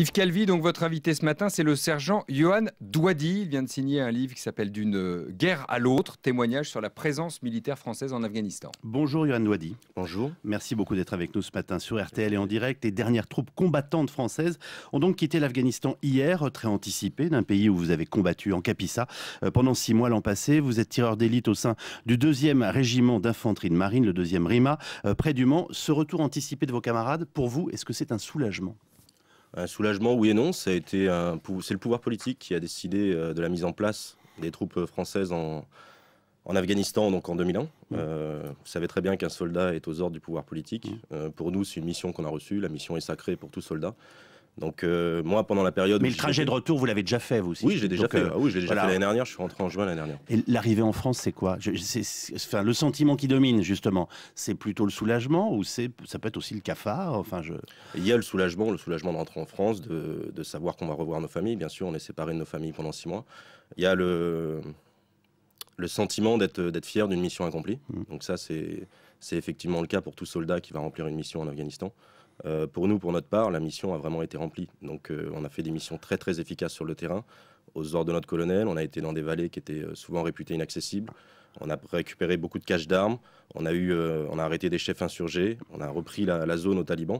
Yves Calvi, donc votre invité ce matin, c'est le sergent Johan Douadi. Il vient de signer un livre qui s'appelle D'une guerre à l'autre, témoignage sur la présence militaire française en Afghanistan. Bonjour Johan Douadi. Bonjour. Merci beaucoup d'être avec nous ce matin sur RTL et en direct. Les dernières troupes combattantes françaises ont donc quitté l'Afghanistan hier, très anticipé d'un pays où vous avez combattu en Capissa euh, pendant six mois l'an passé. Vous êtes tireur d'élite au sein du 2e régiment d'infanterie de marine, le 2e RIMA, euh, près du Mans. Ce retour anticipé de vos camarades, pour vous, est-ce que c'est un soulagement un soulagement, oui et non. c'est le pouvoir politique qui a décidé euh, de la mise en place des troupes euh, françaises en, Afghanistan, donc en 2001. Mmh. Euh, vous savez très bien qu'un soldat est aux ordres du pouvoir politique. Mmh. pour nous, c'est une mission qu'on a reçue. La mission est sacrée pour tout soldat. Donc euh, moi, pendant la période... Mais le trajet de retour, vous l'avez déjà fait, vous aussi Oui, j'ai euh, ah déjà fait. oui, déjà fait l'année dernière. Je suis rentré en juin l'année dernière. Et l'arrivée en France, c'est quoi Le sentiment qui domine, justement, c'est plutôt le soulagement ou c'est, ça peut être aussi le cafard enfin, je... Il y a le soulagement, le soulagement de rentrer en France, de, de savoir qu'on va revoir nos familles. Bien sûr, on est séparés de nos familles pendant six mois. Il y a le, le sentiment d'être, d'être fier d'une mission accomplie. Mmh. Donc ça, c'est, c'est effectivement le cas pour tout soldat qui va remplir une mission en Afghanistan. Euh, pour nous, pour notre part, la mission a vraiment été remplie. Donc euh, on a fait des missions très très efficaces sur le terrain, aux ordres de notre colonel. On a été dans des vallées qui étaient euh, souvent réputées inaccessibles. On a récupéré beaucoup de caches d'armes. On a, eu, euh, on a arrêté des chefs insurgés. On a repris la, zone aux talibans.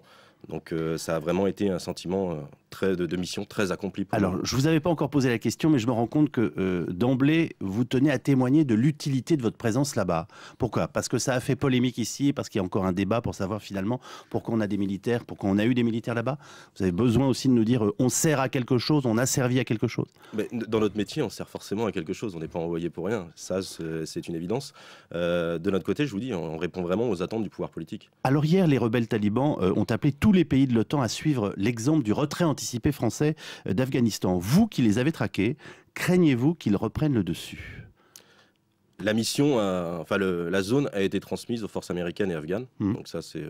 Donc euh, ça a vraiment été un sentiment euh, très, de, mission très accompli. Alors, je ne vous avais pas encore posé la question, mais je me rends compte que d'emblée, vous tenez à témoigner de l'utilité de votre présence là-bas. Pourquoi Parce que ça a fait polémique ici, parce qu'il y a encore un débat pour savoir finalement pourquoi on a des militaires, pourquoi on a eu des militaires là-bas. Vous avez besoin aussi de nous dire on sert à quelque chose, on a servi à quelque chose. dans notre métier, on sert forcément à quelque chose, on n'est pas envoyé pour rien. Ça, c'est c'est une évidence. Euh, de notre côté, je vous dis, on répond vraiment aux attentes du pouvoir politique. Alors hier, les rebelles talibans euh, ont appelé tous les pays de l'OTAN à suivre l'exemple du retrait anticipé français euh, d'Afghanistan. Vous qui les avez traqués, craignez-vous qu'ils reprennent le dessus la mission, enfin la zone a été transmise aux forces américaines et afghanes. Hmm. Donc ça, c'est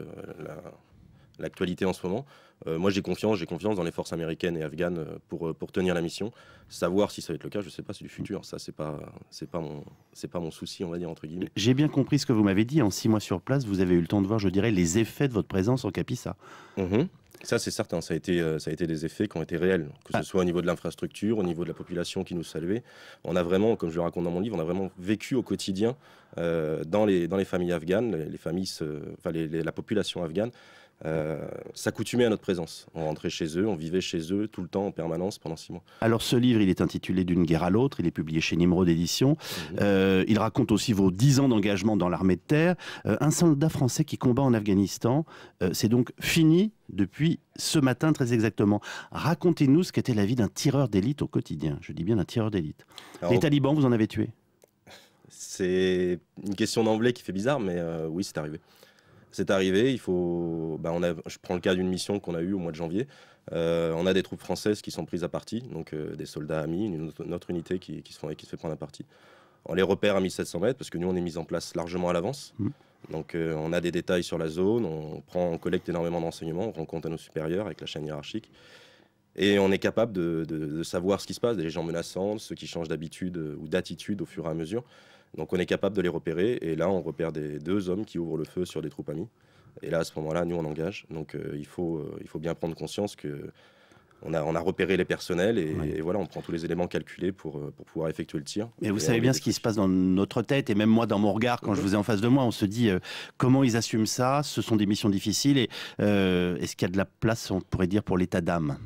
l'actualité en ce moment. Euh, moi, j'ai confiance, j'ai confiance dans les forces américaines et afghanes euh, pour, euh, pour tenir la mission. Savoir si ça va être le cas, je ne sais pas, c'est du futur. Ça, c'est pas, c'est pas mon, c'est pas mon souci, on va dire entre guillemets. J'ai bien compris ce que vous m'avez dit. En six mois sur place, vous avez eu le temps de voir, je dirais, les effets de votre présence en Capissa. Mm-hmm. Ça, c'est certain. Ça a, été, ça a été des effets qui ont été réels, que ce ah. soit au niveau de l'infrastructure, au niveau de la population qui nous saluait. On a vraiment, comme je le raconte dans mon livre, on a vraiment vécu au quotidien dans, les, dans les familles afghanes, les, familles, enfin, la population afghane euh, à notre présence. On rentrait chez eux, on vivait chez eux tout le temps en permanence pendant six mois. Alors ce livre, il est intitulé D'une guerre à l'autre, il est publié chez Nimrod Éditions. Mhm. Euh, il raconte aussi vos dix ans d'engagement dans l'armée de terre. Euh, un soldat français qui combat en Afghanistan, euh, c'est donc fini depuis ce matin très exactement. Racontez-nous ce qu'était la vie d'un tireur d'élite au quotidien. Je dis bien un tireur d'élite. Les talibans, vous en avez tué C'est une question d'anglais qui fait bizarre, mais oui, c'est arrivé c'est arrivé. Il faut, bah, je prends le cas d'une mission qu'on a eue au mois de janvier. Euh, on a des troupes françaises qui sont prises à partie, donc euh, des soldats amis, une, autre unité qui, se fait prendre à partie. On les repère à 1700 mètres parce que nous, on est mis en place largement à l'avance. Mmh. Donc euh, on a des détails sur la zone, on, prend, on collecte énormément d'enseignements, on rencontre à nos supérieurs avec la chaîne hiérarchique. Et on est capable de, savoir ce qui se passe, des gens menaçants, ceux qui changent d'habitude ou d'attitude au fur et à mesure. Donc on est capable de les repérer. Et là, on repère des deux hommes qui ouvrent le feu sur des troupes amies. Et là, à ce moment-là, nous, on engage. Donc euh, il, faut, euh, il faut bien prendre conscience que on a, on a, repéré les personnels et, voilà, on prend tous les éléments calculés pour, euh, pour pouvoir effectuer le tir. Mais vous savez bien ce qui se passe dans notre tête et même moi dans mon regard quand je mhm. vous ai en face de moi, on se dit comment ils assument ça, ce sont des missions difficiles et est-ce qu'il y a de la place, on pourrait dire, pour l'état d'âme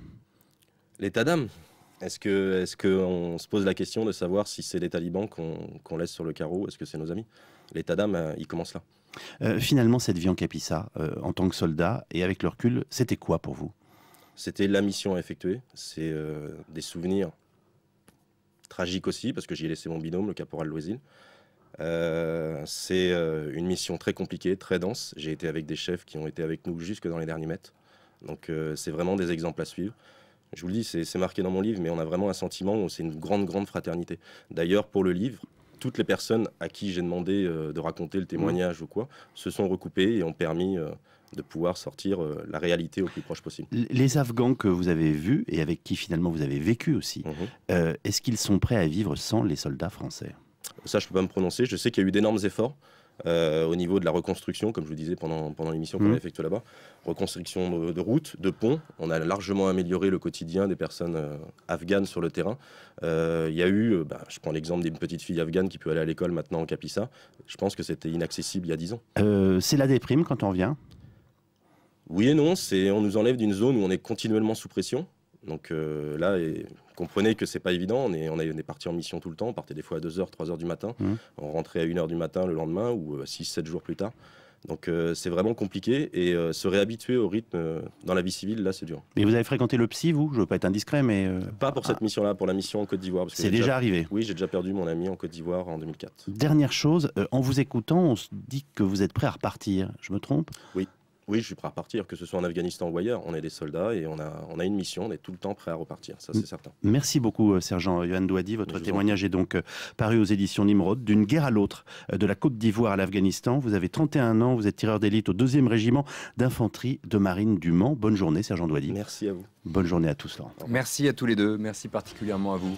L'état d'âme Est-ce que, est qu'on se pose la question de savoir si c'est les talibans qu'on laisse sur le carreau Est-ce que c'est nos amis L'état d'âme, euh, il commence là. Euh, finalement, cette vie en Capissa, euh, en tant que soldat et avec le recul, c'était quoi pour vous C'était la mission à effectuer. C'est des souvenirs tragiques aussi, parce que j'y ai laissé mon binôme, le caporal Loisil. c'est une mission très compliquée, très dense. J'ai été avec des chefs qui ont été avec nous jusque dans les derniers mètres. Donc, c'est vraiment des exemples à suivre. Je vous le dis, c'est marqué dans mon livre, mais on a vraiment un sentiment où c'est une grande, grande fraternité. D'ailleurs, pour le livre, toutes les personnes à qui j'ai demandé euh, de raconter le témoignage ou quoi se sont recoupées et ont permis euh, de pouvoir sortir euh, la réalité au plus proche possible. Les Afghans que vous avez vus et avec qui finalement vous avez vécu aussi, mhm. est-ce qu'ils sont prêts à vivre sans les soldats français Ça, je ne peux pas me prononcer. Je sais qu'il y a eu d'énormes efforts. Euh, au niveau de la reconstruction, comme je vous disais pendant, pendant l'émission qu'on mhm. là-bas. Reconstruction de, routes, de ponts. On a largement amélioré le quotidien des personnes euh, afghanes sur le terrain. Euh, il y a eu, bah, je prends l'exemple d'une petite fille afghane qui peut aller à l'école maintenant en Capissa. Je pense que c'était inaccessible il y a 10 ans. c'est la déprime quand on revient oui et non, c'est on nous enlève d'une zone où on est continuellement sous pression. Donc euh, là, comprenez que c'est pas évident. On est, on a parti en mission tout le temps. On partait des fois à 2h, 3h du matin. Mmh. On rentrait à 1h du matin le lendemain ou 6-7 euh, jours plus tard. Donc euh, c'est vraiment compliqué et se réhabituer au rythme dans la vie civile, là c'est dur. Mais vous avez fréquenté le psy, vous Je veux pas être indiscret, mais... Pas pour cette ah. mission-là, pour la mission en Côte d'Ivoire. C'est déjà, arrivé Oui, j'ai déjà perdu mon ami en Côte d'Ivoire en 2004. Dernière chose, en vous écoutant, on se dit que vous êtes prêt à repartir. Je me trompe Oui. Oui, je suis prêt à repartir, que ce soit en Afghanistan ou ailleurs. On est des soldats et on a, on a une mission, on est tout le temps prêt à repartir, ça c'est certain. Merci beaucoup, euh, sergent Yohan Douadi. Votre témoignage est donc euh, paru aux éditions Nimrod. D'une guerre à l'autre, euh, de la Côte d'Ivoire à l'Afghanistan. Vous avez 31 ans, vous êtes tireur d'élite au 2e régiment d'infanterie de marine du Mans. Bonne journée, sergent Douadi. Merci à vous. Bonne journée à tous, Laurent. Merci à tous les deux, merci particulièrement à vous.